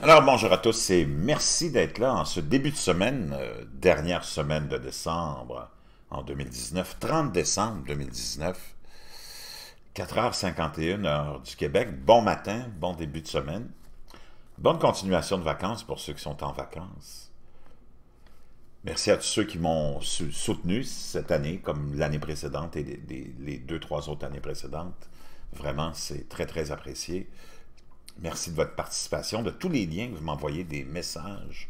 Alors bonjour à tous et merci d'être là en ce début de semaine, euh, dernière semaine de décembre en 2019, 30 décembre 2019, 4h51 heure du Québec. Bon matin, bon début de semaine. Bonne continuation de vacances pour ceux qui sont en vacances. Merci à tous ceux qui m'ont soutenu cette année, comme l'année précédente et les deux, trois autres années précédentes. Vraiment, c'est très, très apprécié. Merci de votre participation, de tous les liens que vous m'envoyez, des messages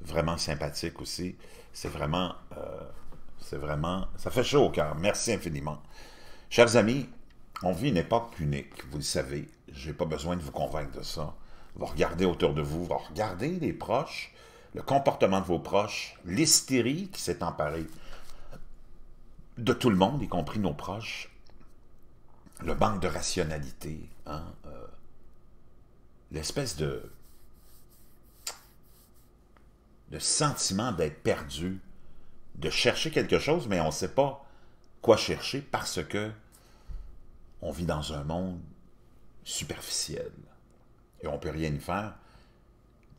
vraiment sympathiques aussi. C'est vraiment, euh, c'est vraiment, ça fait chaud au cœur. Merci infiniment. Chers amis, on vit une époque unique, vous le savez. Je n'ai pas besoin de vous convaincre de ça. Vous regardez autour de vous, vous regardez les proches, le comportement de vos proches, l'hystérie qui s'est emparée de tout le monde, y compris nos proches, le manque de rationalité, hein, euh, l'espèce de, de sentiment d'être perdu, de chercher quelque chose, mais on ne sait pas quoi chercher parce que on vit dans un monde superficiel et on ne peut rien y faire.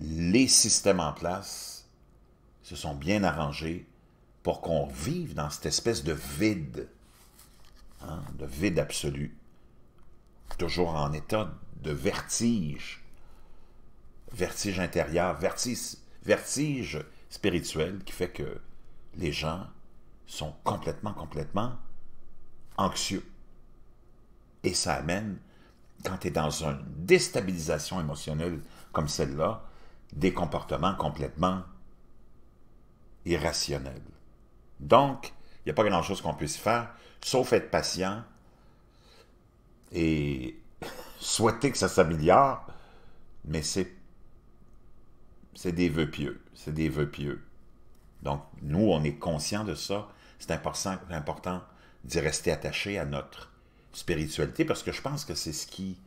Les systèmes en place se sont bien arrangés pour qu'on vive dans cette espèce de vide, hein, de vide absolu, toujours en état de vertige vertige intérieur, vertige, vertige spirituel qui fait que les gens sont complètement, complètement anxieux. Et ça amène, quand tu es dans une déstabilisation émotionnelle comme celle-là, des comportements complètement irrationnels. Donc, il n'y a pas grand-chose qu'on puisse faire, sauf être patient et souhaiter que ça s'améliore, mais c'est c'est des vœux pieux. C'est des vœux pieux. Donc, nous, on est conscient de ça. C'est important, important d'y rester attaché à notre spiritualité parce que je pense que c'est ce qui.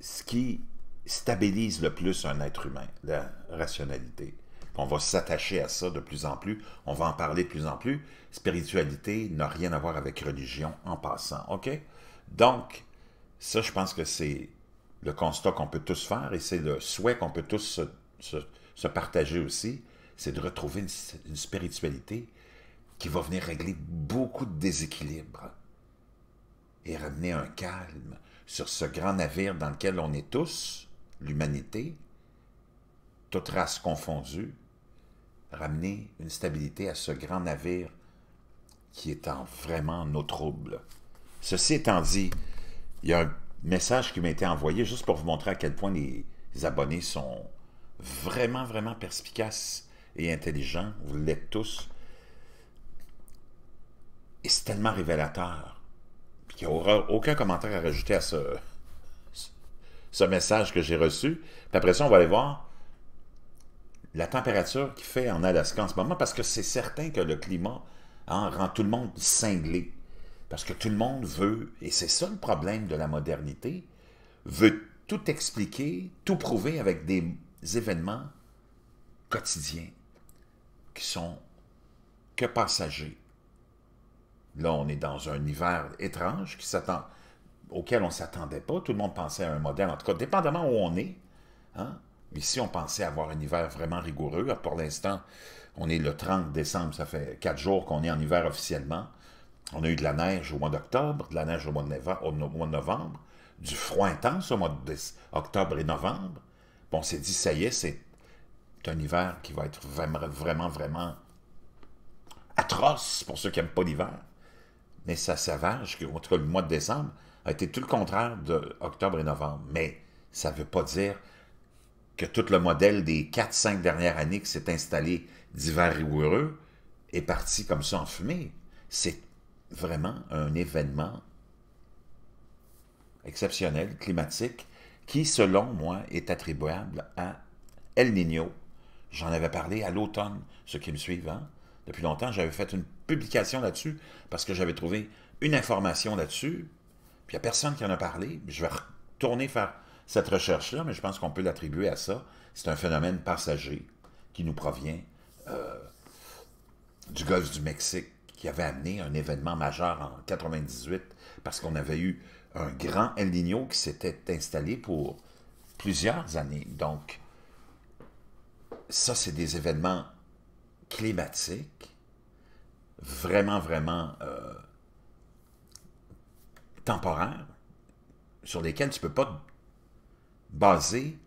ce qui stabilise le plus un être humain, la rationalité. On va s'attacher à ça de plus en plus, on va en parler de plus en plus. Spiritualité n'a rien à voir avec religion en passant, OK? Donc, ça, je pense que c'est le constat qu'on peut tous faire et c'est le souhait qu'on peut tous se, partager aussi, c'est de retrouver une, spiritualité qui va venir régler beaucoup de déséquilibres et ramener un calme sur ce grand navire dans lequel on est tous, l'humanité, toute race confondue, ramener une stabilité à ce grand navire qui est en vraiment nos troubles. Ceci étant dit, il y a un message qui m'a été envoyé, juste pour vous montrer à quel point les, abonnés sont vraiment, vraiment perspicaces et intelligents. Vous l'êtes tous. Et c'est tellement révélateur. il n'y aura aucun commentaire à rajouter à ce, ce message que j'ai reçu. Puis après ça, on va aller voir la température qui fait en Alaska en ce moment, parce que c'est certain que le climat hein, rend tout le monde cinglé. Parce que tout le monde veut, et c'est ça le problème de la modernité, veut tout expliquer, tout prouver avec des événements quotidiens qui sont que passagers. Là, on est dans un hiver étrange auquel on ne s'attendait pas. Tout le monde pensait à un modèle, en tout cas, dépendamment où on est. Ici, hein. on pensait avoir un hiver vraiment rigoureux. pour l'instant, on est le 30 décembre, ça fait quatre jours qu'on est en hiver officiellement. On a eu de la neige au mois d'octobre, de la neige au mois de novembre, du froid intense au mois d'octobre et novembre. Bon, on s'est dit, ça y est, c'est un hiver qui va être vraiment, vraiment, vraiment atroce pour ceux qui n'aiment pas l'hiver. Mais ça s'avage que, en tout cas, le mois de décembre a été tout le contraire d'octobre et novembre. Mais ça ne veut pas dire que tout le modèle des 4-5 dernières années qui s'est installé d'hiver rigoureux est parti comme ça en fumée. C'est vraiment un événement exceptionnel, climatique, qui, selon moi, est attribuable à El Niño. J'en avais parlé à l'automne, ceux qui me suivent. Hein. Depuis longtemps, j'avais fait une publication là-dessus parce que j'avais trouvé une information là-dessus. Puis il n'y a personne qui en a parlé. Je vais retourner faire cette recherche-là, mais je pense qu'on peut l'attribuer à ça. C'est un phénomène passager qui nous provient euh, du golfe du Mexique qui avait amené un événement majeur en 98 parce qu'on avait eu un grand El Niño qui s'était installé pour plusieurs années. Donc, ça, c'est des événements climatiques vraiment, vraiment euh, temporaires sur lesquels tu ne peux pas baser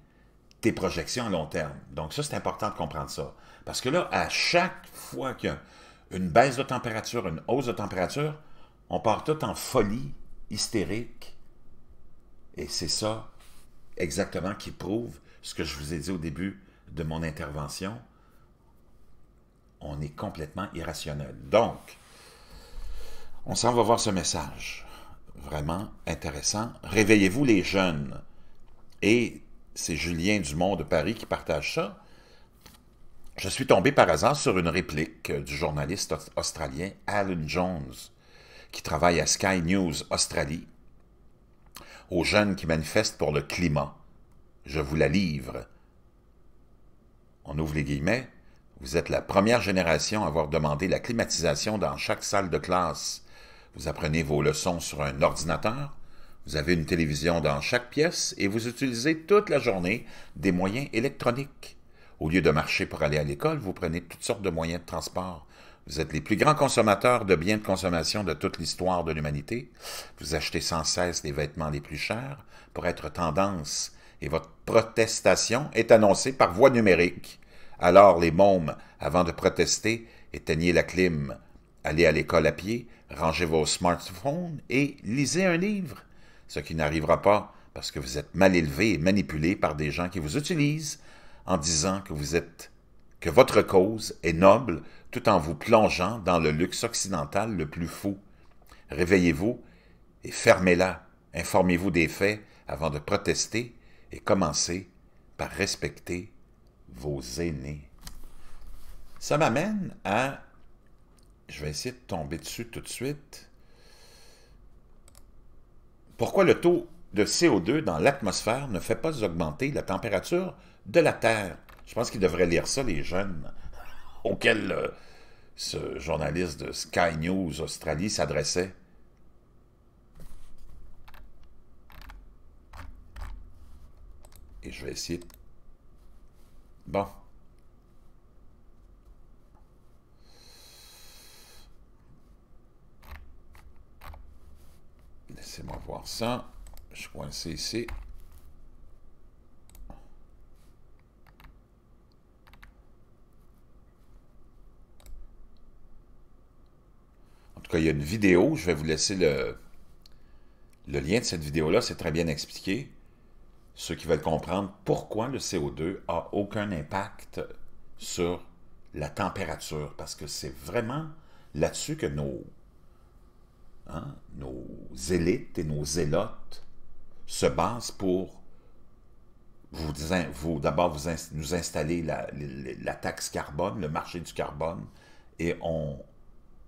tes projections à long terme. Donc ça, c'est important de comprendre ça. Parce que là, à chaque fois qu'il y une baisse de température, une hausse de température, on part tout en folie hystérique. Et c'est ça exactement qui prouve ce que je vous ai dit au début de mon intervention. On est complètement irrationnel. Donc, on s'en va voir ce message. Vraiment intéressant. Réveillez-vous les jeunes. Et c'est Julien Dumont de Paris qui partage ça je suis tombé par hasard sur une réplique du journaliste australien Alan Jones, qui travaille à Sky News Australie, aux jeunes qui manifestent pour le climat. Je vous la livre. On ouvre les guillemets. Vous êtes la première génération à avoir demandé la climatisation dans chaque salle de classe. Vous apprenez vos leçons sur un ordinateur, vous avez une télévision dans chaque pièce et vous utilisez toute la journée des moyens électroniques. Au lieu de marcher pour aller à l'école, vous prenez toutes sortes de moyens de transport. Vous êtes les plus grands consommateurs de biens de consommation de toute l'histoire de l'humanité. Vous achetez sans cesse les vêtements les plus chers pour être tendance, et votre protestation est annoncée par voie numérique. Alors les mômes, avant de protester, éteignez la clim, allez à l'école à pied, rangez vos smartphones et lisez un livre, ce qui n'arrivera pas parce que vous êtes mal élevés et manipulés par des gens qui vous utilisent en disant que vous êtes que votre cause est noble tout en vous plongeant dans le luxe occidental le plus fou. Réveillez-vous et fermez-la. Informez-vous des faits avant de protester et commencez par respecter vos aînés. Ça m'amène à... Je vais essayer de tomber dessus tout de suite. Pourquoi le taux de CO2 dans l'atmosphère ne fait pas augmenter la température de la Terre. Je pense qu'ils devraient lire ça, les jeunes, auxquels euh, ce journaliste de Sky News Australie s'adressait. Et je vais essayer. Bon. Laissez-moi voir ça. Je coincé ici. En tout cas, il y a une vidéo. Je vais vous laisser le, lien de cette vidéo-là. C'est très bien expliqué. Ceux qui veulent comprendre pourquoi le CO2 a aucun impact sur la température, parce que c'est vraiment là-dessus que nos, hein, nos élites et nos zélotes se base pour vous, vous d'abord vous nous installer la, taxe carbone, le marché du carbone, et on,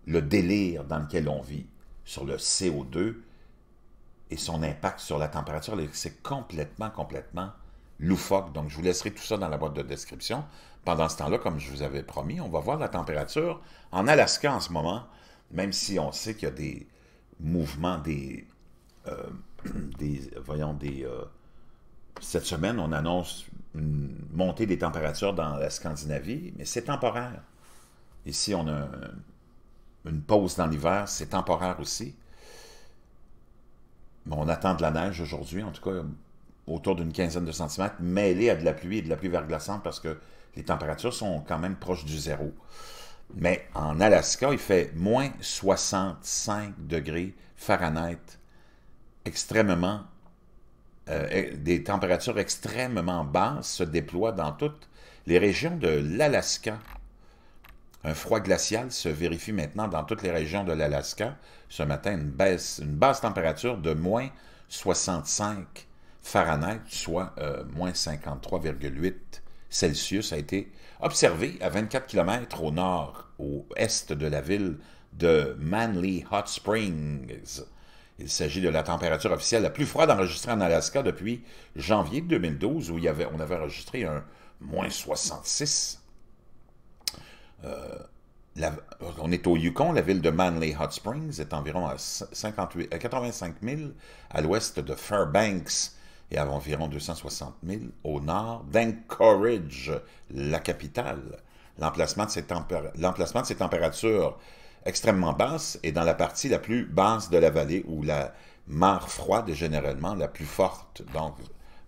le délire dans lequel on vit sur le CO2 et son impact sur la température, c'est complètement, complètement loufoque. Donc, je vous laisserai tout ça dans la boîte de description. Pendant ce temps-là, comme je vous avais promis, on va voir la température en Alaska en ce moment, même si on sait qu'il y a des mouvements, des... Euh, voyons, des, euh, cette semaine, on annonce une montée des températures dans la Scandinavie, mais c'est temporaire. Ici, on a une pause dans l'hiver, c'est temporaire aussi. on attend de la neige aujourd'hui, en tout cas autour d'une quinzaine de centimètres, mêlée à de la pluie et de la pluie verglaçante parce que les températures sont quand même proches du zéro. Mais en Alaska, il fait moins 65 degrés Fahrenheit extrêmement, euh, e, des températures extrêmement basses se déploient dans toutes les régions de l'Alaska. Un froid glacial se vérifie maintenant dans toutes les régions de l'Alaska. Ce matin, une, baisse, une basse température de moins 65 Fahrenheit, soit euh, moins 53,8 Celsius, a été observée à 24 km au nord, au est de la ville de Manly Hot Springs, il s'agit de la température officielle la plus froide enregistrée en Alaska depuis janvier 2012, où on avait enregistré un moins 66. Euh, on est au Yukon, la ville de Manley Hot Springs est environ à, à 85 000 à l'ouest de Fairbanks et à environ 260 000 au nord d'Anchorage, la capitale. L'emplacement de, ces températures extrêmement basse et dans la partie la plus basse de la vallée où la mare froide est généralement la plus forte. Donc,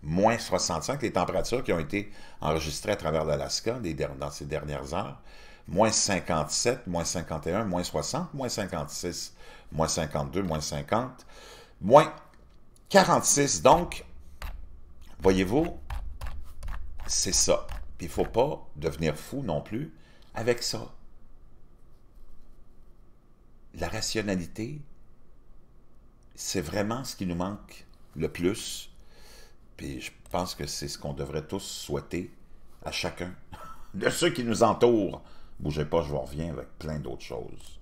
moins 65, les températures qui ont été enregistrées à travers l'Alaska dans ces dernières heures, moins 57, moins 51, moins 60, moins 56, moins 52, moins 50, moins 46. Donc, voyez-vous, c'est ça. Il ne faut pas devenir fou non plus avec ça la rationalité, c'est vraiment ce qui nous manque le plus. Puis je pense que c'est ce qu'on devrait tous souhaiter à chacun de ceux qui nous entourent. Bougez pas, je vous reviens avec plein d'autres choses.